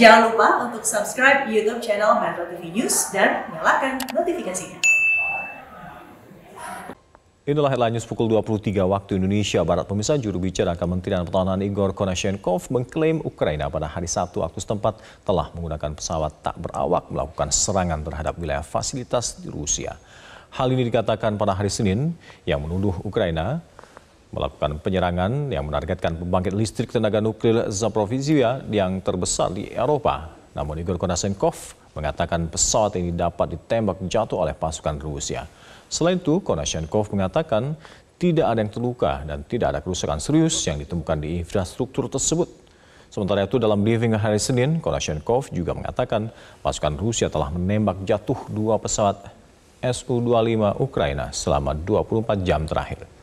Jangan lupa untuk subscribe YouTube channel Metro TV News dan nyalakan notifikasinya. Inilah headline news pukul 23 waktu Indonesia Barat. Pemirsa juru bicara Kementerian Pertahanan Igor Konashenkov mengklaim Ukraina pada hari Sabtu waktu setempat telah menggunakan pesawat tak berawak melakukan serangan terhadap wilayah fasilitas di Rusia. Hal ini dikatakan pada hari Senin yang menuduh Ukraina melakukan penyerangan yang menargetkan pembangkit listrik tenaga nuklir Zaporizhia yang terbesar di Eropa. Namun Igor Konashenkov mengatakan pesawat ini dapat ditembak jatuh oleh pasukan Rusia. Selain itu, Konashenkov mengatakan tidak ada yang terluka dan tidak ada kerusakan serius yang ditemukan di infrastruktur tersebut. Sementara itu dalam briefing hari Senin, Konashenkov juga mengatakan pasukan Rusia telah menembak jatuh dua pesawat Su-25 Ukraina selama 24 jam terakhir.